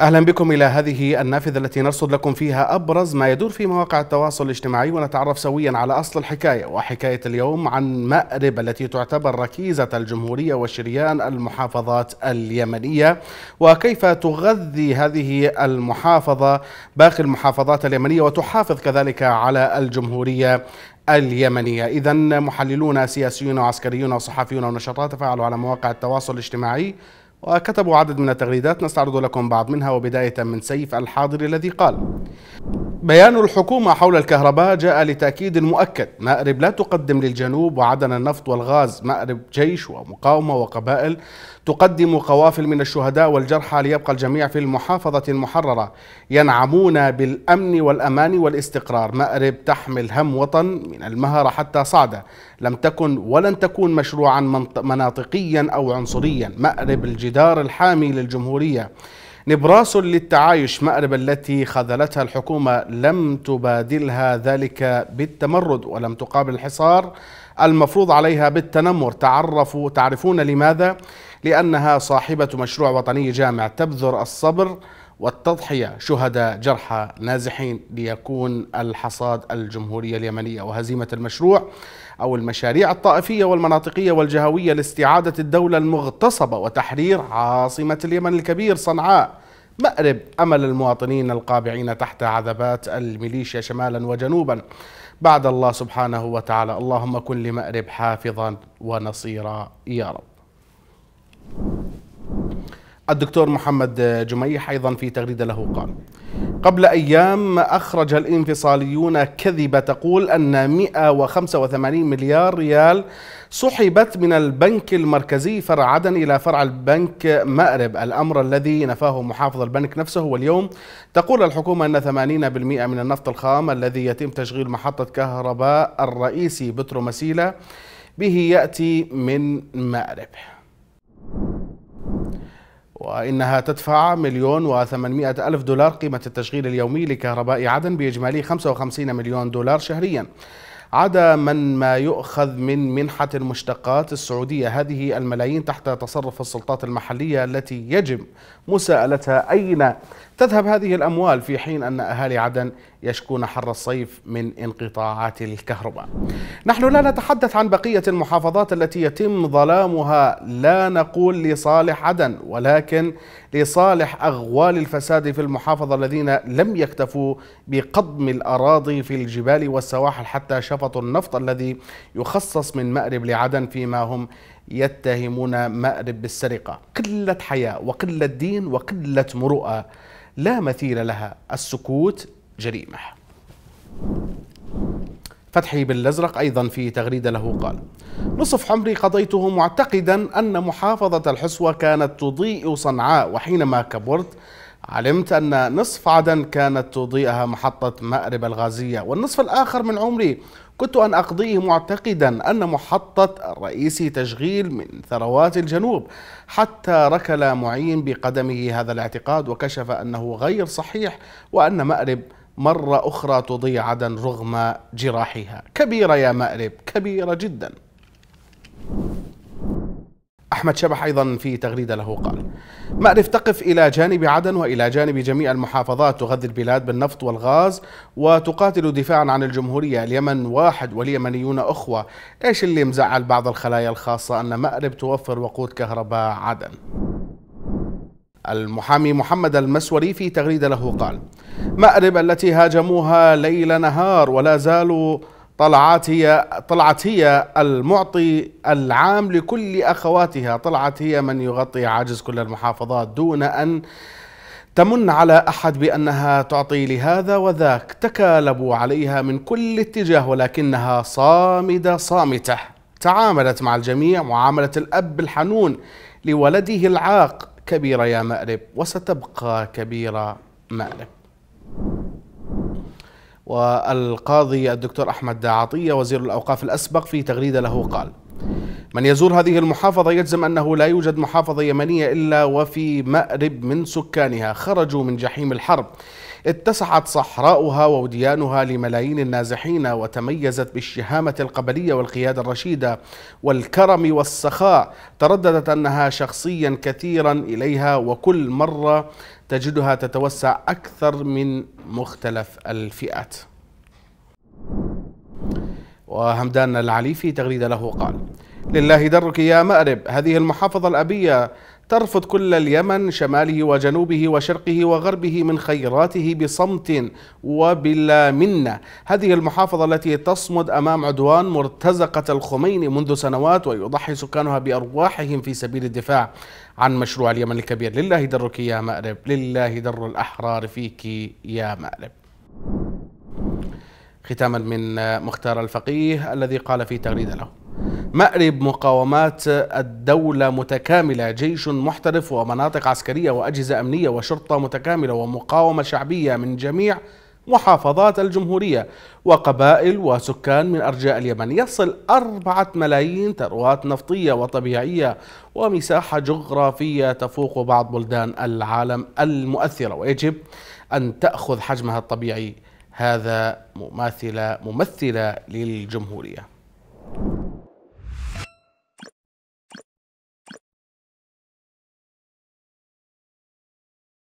أهلا بكم إلى هذه النافذة التي نرصد لكم فيها أبرز ما يدور في مواقع التواصل الاجتماعي ونتعرف سويا على أصل الحكاية وحكاية اليوم عن مأرب التي تعتبر ركيزة الجمهورية وشريان المحافظات اليمنية وكيف تغذي هذه المحافظة باقي المحافظات اليمنية وتحافظ كذلك على الجمهورية اليمنية إذا محللون سياسيون وعسكريون وصحفيون ونشطاء تفاعلوا على مواقع التواصل الاجتماعي وكتبوا عدد من التغريدات نستعرض لكم بعض منها وبداية من سيف الحاضر الذي قال بيان الحكومة حول الكهرباء جاء لتأكيد مؤكد مأرب لا تقدم للجنوب وعدن النفط والغاز مأرب جيش ومقاومة وقبائل تقدم قوافل من الشهداء والجرحى ليبقى الجميع في المحافظة المحررة ينعمون بالأمن والأمان والاستقرار مأرب تحمل هم وطن من المهرة حتى صعدة لم تكن ولن تكون مشروعا مناطقيا أو عنصريا مأرب الجدار الحامي للجمهورية نبراس للتعايش مأرب التي خذلتها الحكومة لم تبادلها ذلك بالتمرد ولم تقابل الحصار المفروض عليها بالتنمر تعرفوا تعرفون لماذا؟ لأنها صاحبة مشروع وطني جامع تبذر الصبر والتضحية شهداء جرحى نازحين ليكون الحصاد الجمهورية اليمنية وهزيمة المشروع أو المشاريع الطائفية والمناطقية والجهوية لاستعادة الدولة المغتصبة وتحرير عاصمة اليمن الكبير صنعاء مأرب أمل المواطنين القابعين تحت عذبات الميليشيا شمالا وجنوبا بعد الله سبحانه وتعالى اللهم كن لمأرب حافظا ونصيرا يا رب الدكتور محمد جميح أيضا في تغريدة له قال قبل أيام أخرج الانفصاليون كذبة تقول أن 185 مليار ريال سحبت من البنك المركزي فرع عدن إلى فرع البنك مأرب الأمر الذي نفاه محافظ البنك نفسه واليوم تقول الحكومة أن 80% من النفط الخام الذي يتم تشغيل محطة كهرباء الرئيسي بترو مسيلة به يأتي من مأرب وإنها تدفع مليون وثمانمائة ألف دولار قيمة التشغيل اليومي لكهرباء عدن بإجمالي 55 مليون دولار شهريا عدا من ما يؤخذ من منحة المشتقات السعودية هذه الملايين تحت تصرف السلطات المحلية التي يجب مساءلتها أين تذهب هذه الأموال في حين أن أهالي عدن يشكون حر الصيف من انقطاعات الكهرباء نحن لا نتحدث عن بقية المحافظات التي يتم ظلامها لا نقول لصالح عدن ولكن لصالح أغوال الفساد في المحافظة الذين لم يكتفوا بقضم الأراضي في الجبال والسواحل حتى شفطوا النفط الذي يخصص من مأرب لعدن فيما هم يتهمون مأرب بالسرقة قلة حياء وقلة دين وقلة مروءة لا مثيل لها السكوت جريمة فتحي بالأزرق أيضا في تغريدة له قال نصف عمري قضيته معتقدا أن محافظة الحسوة كانت تضيء صنعاء وحينما كبرت علمت أن نصف عدن كانت تضيئها محطة مأرب الغازية والنصف الآخر من عمري كنت أن أقضيه معتقدا أن محطة الرئيس تشغيل من ثروات الجنوب حتى ركل معين بقدمه هذا الاعتقاد وكشف أنه غير صحيح وأن مأرب مرة أخرى تضيع عدن رغم جراحها كبيرة يا مأرب كبيرة جداً أحمد شبح أيضا في تغريدة له قال مأرف تقف إلى جانب عدن وإلى جانب جميع المحافظات تغذي البلاد بالنفط والغاز وتقاتل دفاعا عن الجمهورية اليمن واحد واليمنيون أخوة إيش اللي مزعل بعض الخلايا الخاصة أن مأرب توفر وقود كهرباء عدن المحامي محمد المسوري في تغريدة له قال مأرب التي هاجموها ليل نهار ولا زالوا طلعت هي طلعت هي المعطي العام لكل اخواتها، طلعت هي من يغطي عاجز كل المحافظات دون ان تمن على احد بانها تعطي لهذا وذاك، تكالبوا عليها من كل اتجاه ولكنها صامده صامته، تعاملت مع الجميع معامله الاب الحنون لولده العاق كبيره يا مأرب وستبقى كبيره مأرب. والقاضي الدكتور أحمد عطية وزير الأوقاف الأسبق في تغريدة له قال من يزور هذه المحافظة يجزم أنه لا يوجد محافظة يمنية إلا وفي مأرب من سكانها خرجوا من جحيم الحرب اتسعت صحراؤها ووديانها لملايين النازحين وتميزت بالشهامة القبلية والقيادة الرشيدة والكرم والسخاء ترددت أنها شخصيا كثيرا إليها وكل مرة تجدها تتوسع أكثر من مختلف الفئات وهمدان العلي في تغريدة له قال لله درك يا مأرب هذه المحافظة الأبية ترفض كل اليمن شماله وجنوبه وشرقه وغربه من خيراته بصمت وبلا منة هذه المحافظة التي تصمد أمام عدوان مرتزقة الخميني منذ سنوات ويضحي سكانها بأرواحهم في سبيل الدفاع عن مشروع اليمن الكبير لله درك يا مأرب لله در الأحرار فيك يا مأرب ختاما من مختار الفقيه الذي قال في تغريدة له مأرب مقاومات الدولة متكاملة جيش محترف ومناطق عسكرية وأجهزة أمنية وشرطة متكاملة ومقاومة شعبية من جميع محافظات الجمهورية وقبائل وسكان من أرجاء اليمن يصل أربعة ملايين ثروات نفطية وطبيعية ومساحة جغرافية تفوق بعض بلدان العالم المؤثرة ويجب أن تأخذ حجمها الطبيعي هذا مماثلة ممثلة للجمهورية